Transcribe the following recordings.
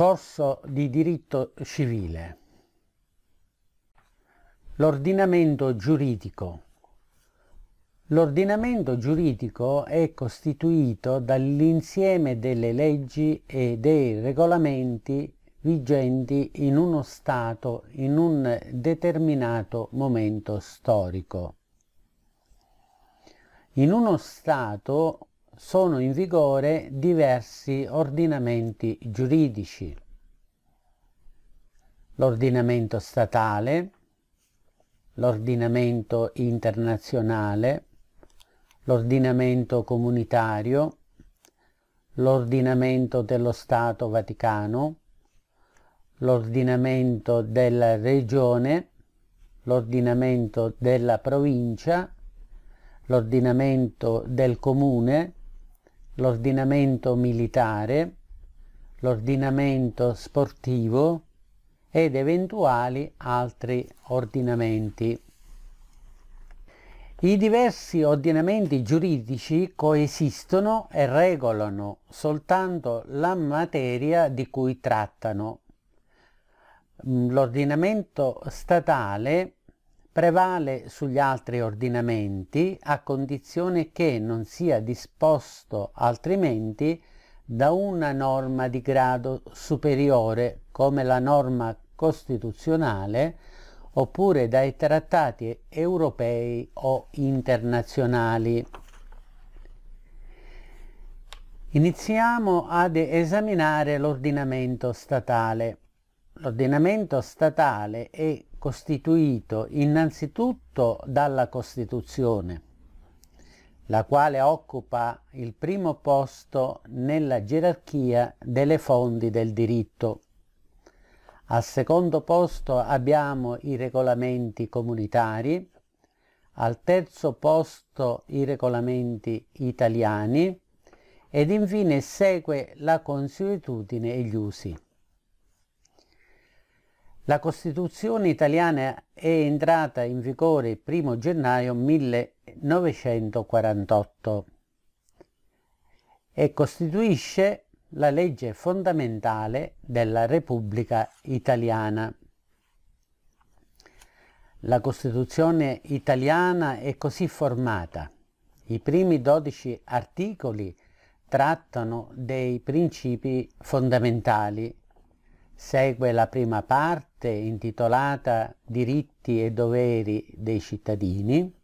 Corso di diritto civile. L'ordinamento giuridico. L'ordinamento giuridico è costituito dall'insieme delle leggi e dei regolamenti vigenti in uno Stato in un determinato momento storico. In uno Stato sono in vigore diversi ordinamenti giuridici. L'ordinamento statale, l'ordinamento internazionale, l'ordinamento comunitario, l'ordinamento dello Stato Vaticano, l'ordinamento della regione, l'ordinamento della provincia, l'ordinamento del comune, l'ordinamento militare, l'ordinamento sportivo ed eventuali altri ordinamenti. I diversi ordinamenti giuridici coesistono e regolano soltanto la materia di cui trattano. Mm, l'ordinamento statale prevale sugli altri ordinamenti a condizione che non sia disposto altrimenti da una norma di grado superiore come la norma costituzionale oppure dai trattati europei o internazionali. Iniziamo ad esaminare l'ordinamento statale. L'ordinamento statale è costituito innanzitutto dalla Costituzione, la quale occupa il primo posto nella gerarchia delle fondi del diritto. Al secondo posto abbiamo i regolamenti comunitari, al terzo posto i regolamenti italiani ed infine segue la consuetudine e gli usi. La Costituzione italiana è entrata in vigore il 1 gennaio 1948 e costituisce la legge fondamentale della Repubblica italiana. La Costituzione italiana è così formata. I primi 12 articoli trattano dei principi fondamentali Segue la prima parte intitolata Diritti e doveri dei cittadini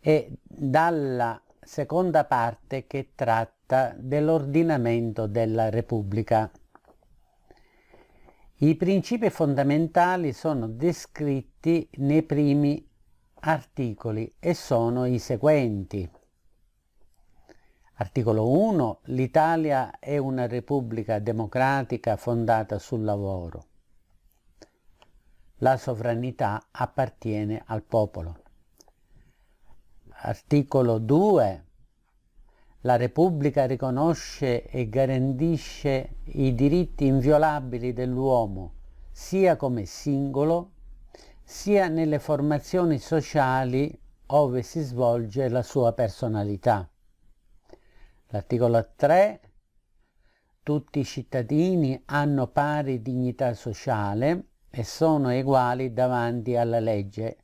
e dalla seconda parte che tratta dell'ordinamento della Repubblica. I principi fondamentali sono descritti nei primi articoli e sono i seguenti. Articolo 1. L'Italia è una repubblica democratica fondata sul lavoro. La sovranità appartiene al popolo. Articolo 2. La Repubblica riconosce e garantisce i diritti inviolabili dell'uomo, sia come singolo, sia nelle formazioni sociali ove si svolge la sua personalità. L'articolo 3 tutti i cittadini hanno pari dignità sociale e sono uguali davanti alla legge,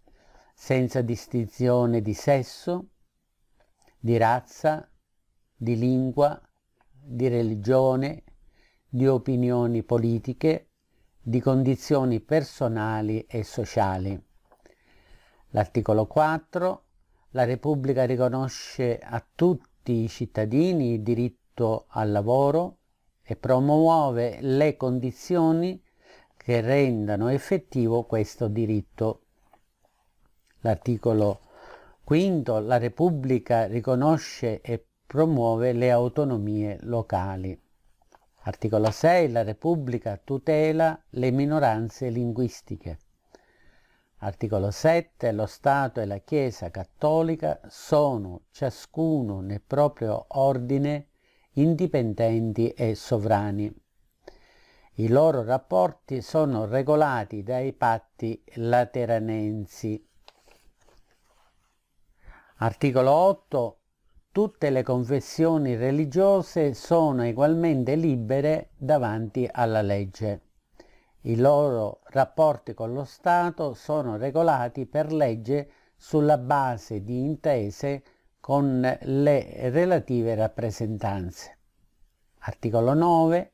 senza distinzione di sesso, di razza, di lingua, di religione, di opinioni politiche, di condizioni personali e sociali. L'articolo 4 la Repubblica riconosce a tutti tutti i cittadini il diritto al lavoro e promuove le condizioni che rendano effettivo questo diritto. L'articolo quinto, La Repubblica riconosce e promuove le autonomie locali. Articolo 6. La Repubblica tutela le minoranze linguistiche. Articolo 7. Lo Stato e la Chiesa cattolica sono ciascuno nel proprio ordine indipendenti e sovrani. I loro rapporti sono regolati dai patti lateranensi. Articolo 8. Tutte le confessioni religiose sono ugualmente libere davanti alla legge. I loro rapporti con lo Stato sono regolati per legge sulla base di intese con le relative rappresentanze. Articolo 9.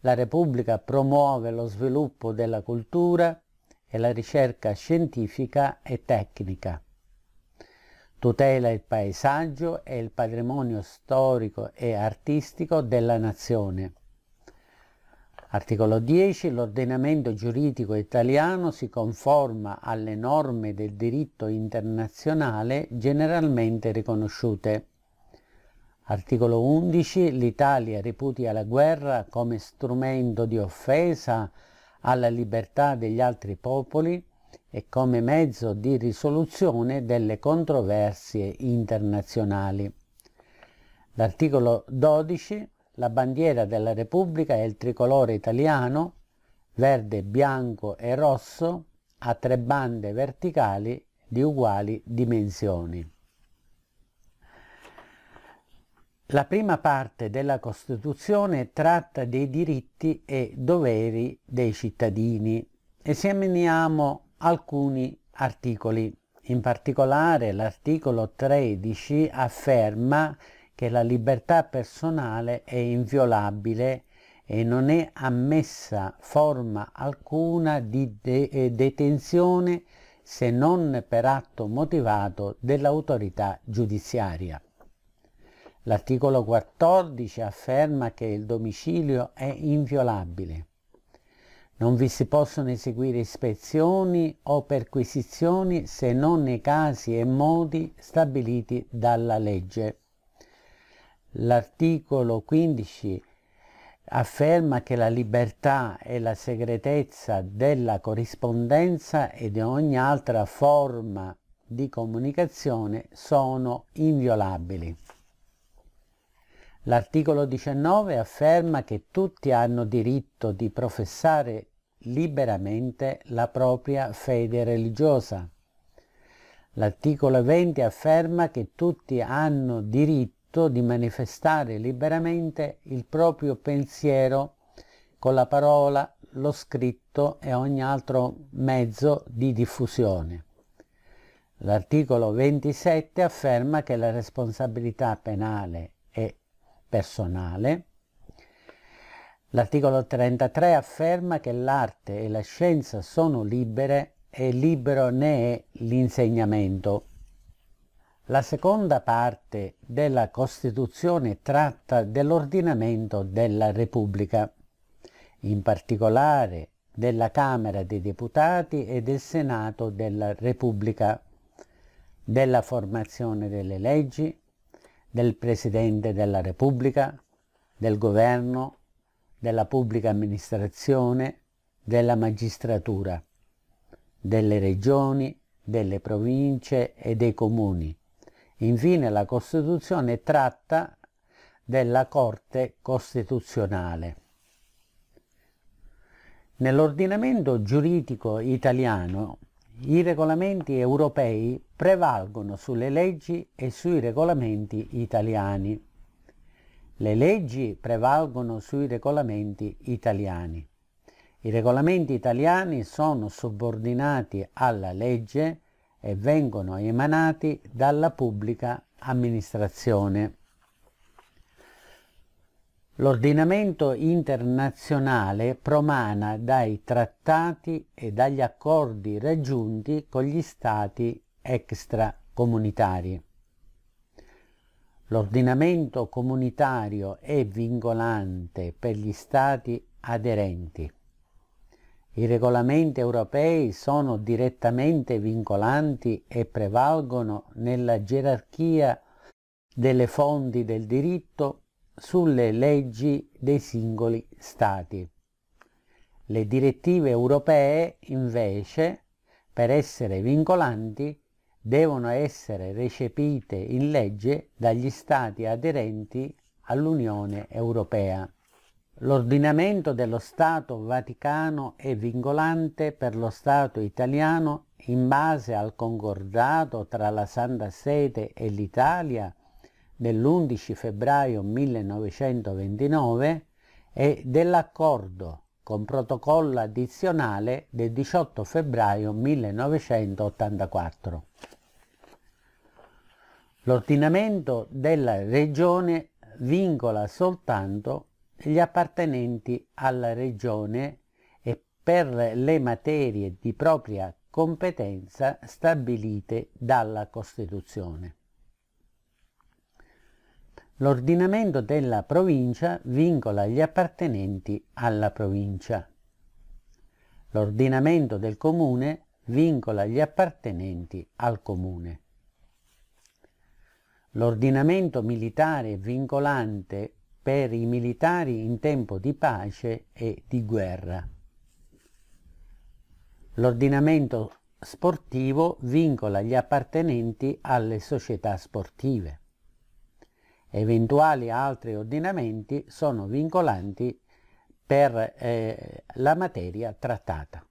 La Repubblica promuove lo sviluppo della cultura e la ricerca scientifica e tecnica. Tutela il paesaggio e il patrimonio storico e artistico della nazione. Articolo 10. L'ordinamento giuridico italiano si conforma alle norme del diritto internazionale generalmente riconosciute. Articolo 11. L'Italia reputia la guerra come strumento di offesa alla libertà degli altri popoli e come mezzo di risoluzione delle controversie internazionali. L'articolo 12 la bandiera della Repubblica è il tricolore italiano, verde, bianco e rosso, a tre bande verticali di uguali dimensioni. La prima parte della Costituzione tratta dei diritti e doveri dei cittadini. Esaminiamo alcuni articoli. In particolare l'articolo 13 afferma che la libertà personale è inviolabile e non è ammessa forma alcuna di de- eh, detenzione se non per atto motivato dell'autorità giudiziaria. L'articolo 14 afferma che il domicilio è inviolabile. Non vi si possono eseguire ispezioni o perquisizioni se non nei casi e modi stabiliti dalla legge. L'articolo 15 afferma che la libertà e la segretezza della corrispondenza e di ogni altra forma di comunicazione sono inviolabili. L'articolo 19 afferma che tutti hanno diritto di professare liberamente la propria fede religiosa. L'articolo 20 afferma che tutti hanno diritto diritto di manifestare liberamente il proprio pensiero con la parola, lo scritto e ogni altro mezzo di diffusione. L'articolo 27 afferma che la responsabilità penale è personale. L'articolo 33 afferma che l'arte e la scienza sono libere e libero ne è l'insegnamento. La seconda parte della Costituzione tratta dell'ordinamento della Repubblica, in particolare della Camera dei Deputati e del Senato della Repubblica, della formazione delle leggi, del Presidente della Repubblica, del Governo, della pubblica amministrazione, della magistratura, delle regioni, delle province e dei comuni Infine la Costituzione tratta della Corte Costituzionale. Nell'ordinamento giuridico italiano i regolamenti europei prevalgono sulle leggi e sui regolamenti italiani. Le leggi prevalgono sui regolamenti italiani. I regolamenti italiani sono subordinati alla legge e vengono emanati dalla pubblica amministrazione. L'ordinamento internazionale promana dai trattati e dagli accordi raggiunti con gli stati extracomunitari. L'ordinamento comunitario è vincolante per gli stati aderenti. I regolamenti europei sono direttamente vincolanti e prevalgono nella gerarchia delle fonti del diritto sulle leggi dei singoli Stati. Le direttive europee, invece, per essere vincolanti, devono essere recepite in legge dagli Stati aderenti all'Unione Europea. L'ordinamento dello Stato Vaticano è vincolante per lo Stato italiano in base al concordato tra la Santa Sede e l'Italia dell'11 febbraio 1929 e dell'accordo con protocollo addizionale del 18 febbraio 1984. L'ordinamento della Regione vincola soltanto gli appartenenti alla Regione e per le materie di propria competenza stabilite dalla Costituzione. L'ordinamento della provincia vincola gli appartenenti alla provincia. L'ordinamento del comune vincola gli appartenenti al comune. L'ordinamento militare vincolante per i militari in tempo di pace e di guerra. L'ordinamento sportivo vincola gli appartenenti alle società sportive. Eventuali altri ordinamenti sono vincolanti per eh, la materia trattata.